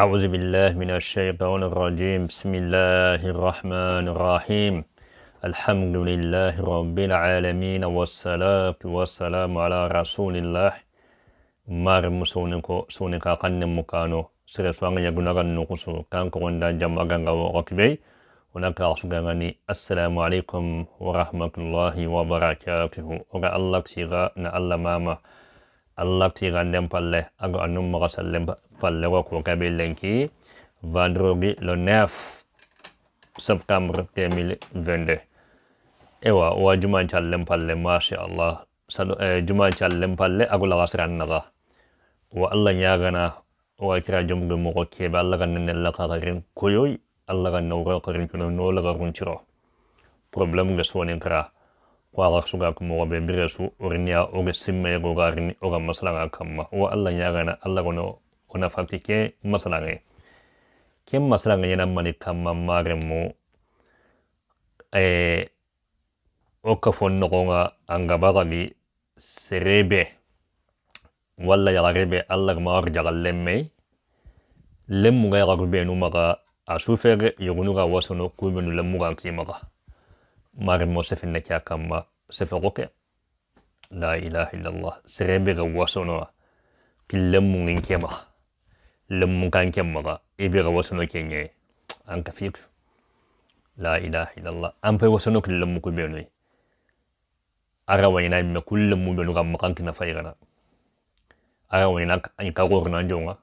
أعوذ بالله من الشيطان الرجيم بسم الله الرحمن الرحيم الحمد لله رب العالمين والصلاة والسلام على رسول الله مارم سونكو سونكا قنن مكانو سرسوان يقنغ النقصو كان قواندا جمعان وقبي هناك السلام عليكم ورحمة الله وبركاته ورأى الله سيغا نألا ماما allah tiranden palle ago annum mogo sallen palle go kuka be lenki vendredi le 9 septembre 2022 ewa wa juma callen palle masha allah sado eh, juma callen palle ago laga siran naga wa allah yagana wa kira ko mogo kebe allah ganne laka garin koyoy allah no wuga garin kuno no laga chiro problem ga suwanin kara waraxsugakum wabe biresu orinia oge simmeego garini oga maslaga kamma wa allah yagana allah gono ona fakti ke maslaga ke maslaga yana mani kamma maremu eh oka fonnogonga angabagani serebe walla yagarebe allah maar jagallemme lemmuga yagarubenumaga asufege yogunuga wasono kubenu lemmugan kimaga maarimuusifin nekia kamma seferoke la ilaha illallah serebe ga wasonoa killamungin kema lammun kan kemmaga ebe ga wasono kenye an ka fiik la ilaha illallah an fai wasono killammu ku benoi ara wayna me kullammu benu gamma kan kina fayrana ara wayna an ka gorna jonga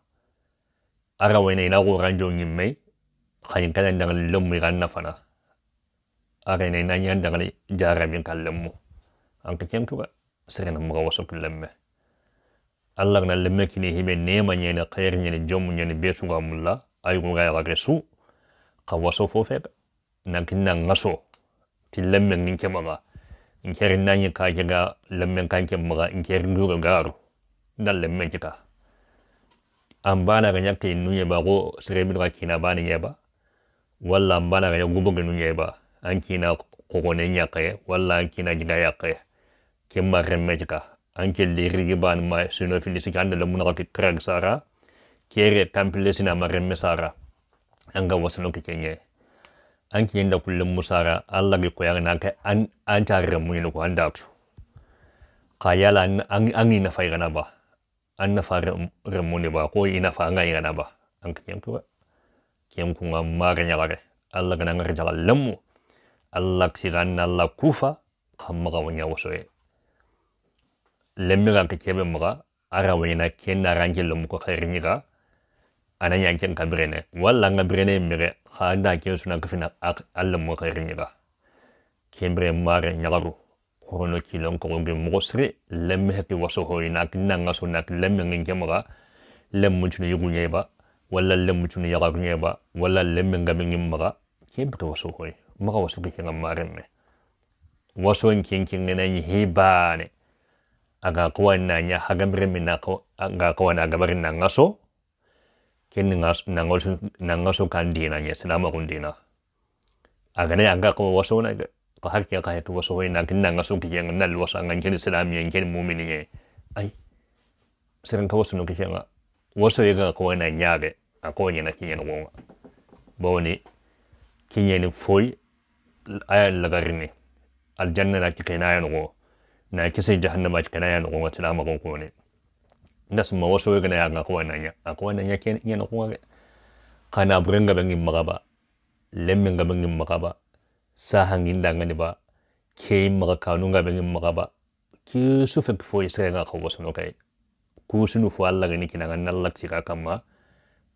ara wayna ina goran jongin mai khayin kana ndagal lammu ganna fana arenai nan yandagani jaramin ba, anka kentuga serenan wasu wasok lemme allah na lemme kini hibe nema na khair nyene jom besu ga mulla ay ga ga resu ka wasu waso fofe nan kinna ngaso ti lemme in kere inkeri nanyi ka kiga lemme kanke maga inkeri ga garu dan lemme kika ambana ga nyakki nuye ba go serebin ka kina bani nyeba walla ambana ga ga nuye ba an kina kogonen yakaye walla an kina jina yakaye ken maremme kita liri lirigi ban ma sino fili sika ndala muna ka krag sara kere tampile sina maremme sara anga wasano ke kenye anke da kulle musara alla gi koyang na ka an an tare mu ni ko anda tu kayala an an na fai na ba an na fare remu ne ba ko ina fa nga ina ba an ke ma kenku ya ngam maganya ya lare alla gana jala lemu allaksigana alla kufa kamaga wanya wosoye lemmiga ke kebe maga ara wanyana kenna ranke lomuko khairiniga ananya ken kabrene walla nga brene mere khanda ken suna kafina alla mo khairiniga kembre mare nyagaru kono kilon ko ngi mosre lemme heki waso hoyina kinanga suna lemme ngi maga lemme chuno yugunyeba walla lemme chuno yagarunyeba walla lemme ngabe ngi maga kembre waso hoi maka wasu ke kengan marin ne wasu nkin kin ne nan hi ne aga ko na nya hagan bre min na ko aga ko na gabarin nan ngaso kin ngas nan ngaso nan ngaso kan di na nya sinama kun di na aga ne aga ko wasu na ko har ke ka hetu wasu na kin nan ngaso ki yen nan wasu an kin islam yen kin mu'mini ye ai sirin ka wasu no ki yen wasu ye ga ko na nya ga ko nya na ki yen wonga boni kinyeni foi ayan lagarne aljanna na ki kaina yan go na ki sai jahannama ki kaina yan go wata lama go kone Na sun ma wasu gana ya ga nan ya akwai kowannan ya ke yana kuma kana burin gaban yin magaba lemmin gaban yin magaba sa hangin ngani ba ke yin maga kanun gaban yin magaba ki sufin fo isra ga kawo sun kai ku sunu fo Allah gani kina nan Allah ci ka ma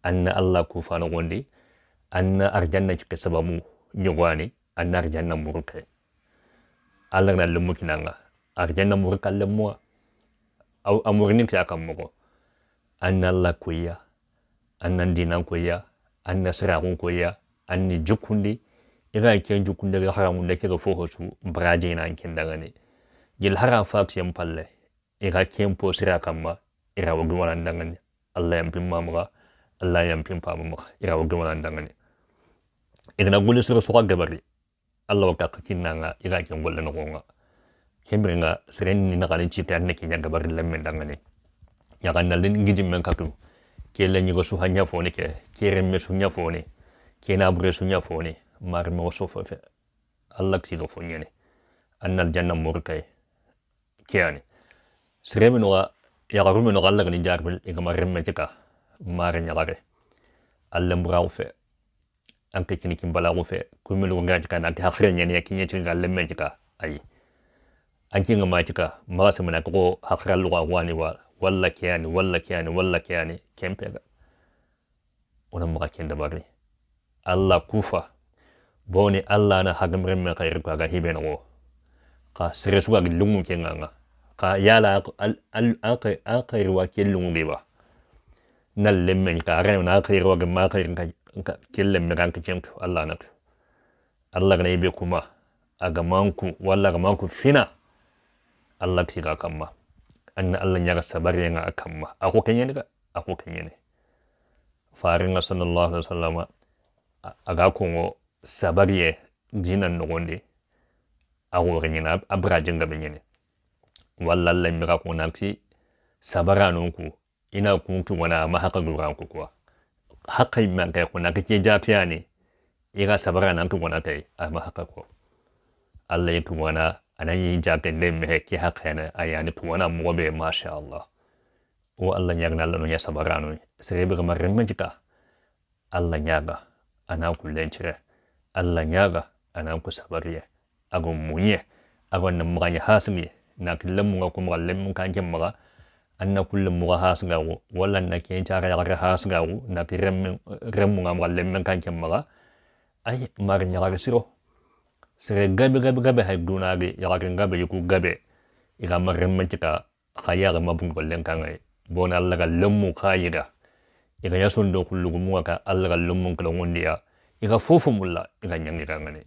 anna Allah ku fa na gonde anna arjanna ki sabamu gwani anna arjanna murkai allah na lummu kinanga arjanna murka lummuwa au amurnin ta kan mugo anna allah koyya annan dinan koyya anna sirakun koyya anni jukundi ira ken jukunde ga haramun da ke ga foho su braje na kin daga ne gil haram fatu yan palle ira ken po sirakan ma ira wagi wannan daga ne allah yan pin mamura allah yan pin famu ira wagi wannan daga ne ina gulu sura suka gabari Allah waka kakinna nga iga ken golle no nga kembe nga seren ni na garin cita ne kenya ga barin lamme dangane ya kan dalin ngijin men katu ke la nyigo hanya fone ke ke remme su nya fone kena na su nya fone mar mo so fe Allah ki do fonye ne annal janna murkai ke ani seren no nga ya garu men no galla ni jarbil iga mar remme tika mar nya gare Allah muraw fe an anke cini kim balagu fe kumil gonga jika ta hakhir nyani ya kinya cini galle mai jika ai anki nga ma jika ma samana ko hakhir luwa ne wa walla kiyani walla kiyani walla kiyani kempe ga ona maka da bari Allah kufa boni Allah na hagamren me kayir ka ga hibe no ka sire siresu ga lungu kenga nga ka yala al al akay akay wa kelungu ba nal lemmen ka ren na akay wa ga ma kayir ka killen mi ranka cemtu allah na tu allah ne be kuma a agamanku walla ku fina allah tiga kamma anna allah ñaga sabarenga a kamma ako keñeni ka ako farin faringa sallallahu alaihi wasallama aga kongo sabariye dinan nogondi ago reñina a barajenga ɓe ñeni walla allah mira ko nalti ku ina kuntu wana mahaka ku kuwa haka man kai kuna kake jafiya ne ira sabara nan tun wana kai ma haka ko Allah ya tuwana wana anan yi jakan ne me ke haka yana ayani tu wana mu ma sha Allah wa Allah ya gna lanu ya sabara nun sai bi kamar ran jika Allah ya ga ana ku lancire Allah ya ga ana ku a agun munye agun nan mu ga hasmi na killan mu ga kuma kallan mu kan mu ga anna kulle muga hasgaru walla na ken cara yagare hasgaru na pi remmunga muga lemmen kanke maga ay mar yagare siro sere gabe gabe gabe hay dunage yagare gabe yuku gabe iga mar remmen cika khayaga mabun gollen kangai bona alla ga lemmu khayida iga yasundo kullugu muga ka alla ga lemmun kala ngundiya iga fofu mulla iga nyangi kangane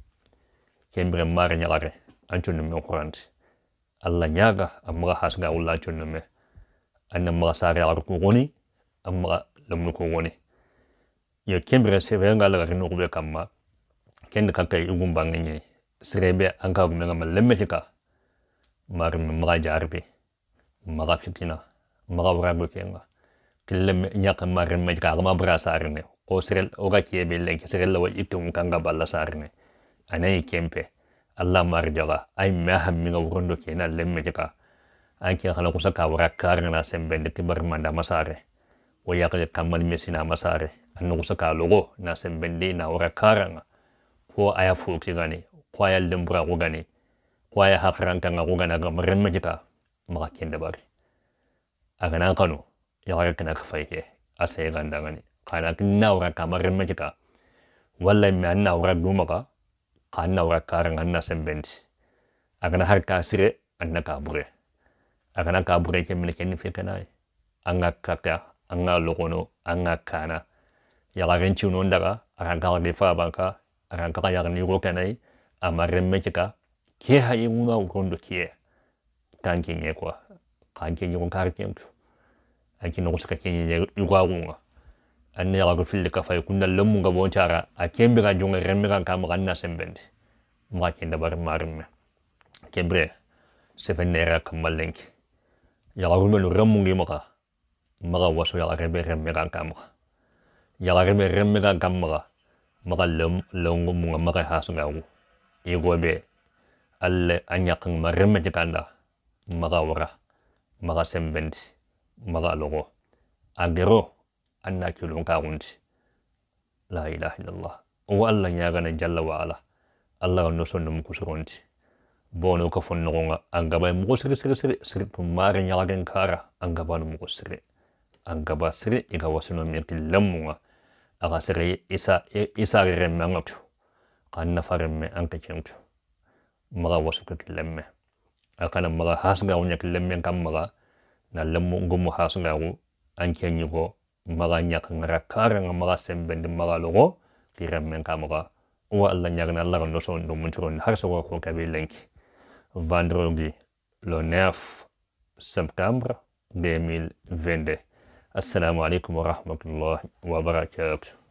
kembere mar yagare anchunum me kurante alla nyaga amaga hasgaru la chunum annemmaxa saareyaaruku guni amma lamnuku guni yo kebire serenga laga rinu kube kamma kende kakai igum bangenye serebe anka gumenga malemme mara mari maga jarbe maga fitina maga warago kenga kille nyaka mari majka agama bra sarne o serel oga kiebe lenke serel lawa itum kanga balla ne, anayi kempe allah mari jaga ay mahamminga wurondo kena lemme hika anke hala kusa ka wara kare na sembe de tibar manda masare o ya kare kamal na masare annu kusa ka logo na sembe de na wara karanga ko aya fulti gane ko aya limbra ko gane ko aya hakran kan ko gane ga maran majita maka kende bari aga na kano ya kare kana ka faike asai ganda gane kana kin na ka kamarin majita wallahi me an na wara dumaka kan na wara karanga na sembe de aga na har kasire ka bure akana kana k'a burancɛ minɛ cɛnin fɛ ka n'a ye an ka kaka an ka lɔgɔnɔ an ka kana yagaren cinon daga akan kaka de fabanka akan kaka yagani ro kanai amma remme cika ke hayi nguna ukondo kie kanki nye kwa kanki nye kwa kanki nye anki no saka kenye nye yuwa gunga anne yaga fil ka fay kunna lamu ga bon cara a kembe ga jonga remme ga kam ga na sembendi ma kenda bar marme kebre seven naira kamalenki yala rumenu remmungi maga maga wasu yala reme remme kan kammaga yala reme remme kan kammaga maga lengu munga maga hasungangu igobe alle anyakin ma remme jikanda maga wara maga sembendi maga logo agero anna kilun kagundi la ilaha illallah o allah nyagana jalla wa ala allah no sonnum kusuronti bono ko fon no nga anga ba mo sire sire sire sire pu ma ga nya ga nka anga ba no mo sire anga ba sire i ga wasu no ti lam nga a ga sire isa isa ga rem nga tu ka na fa rem me an ka tu ma ga wasu ka lam me a ka na ma ga has ga nya ki lam me ma ga na lam mo ngum mo has ga u an che ni go ma ga nya ka ra ka nga ma ga sem ben ma ga lo go ti rem me kam ga wa ga na allah ga no so no mun tu ga har vendredi le 9 septembre 2022. Assalamu alaikum wa rahmatullahi wa barakatuh.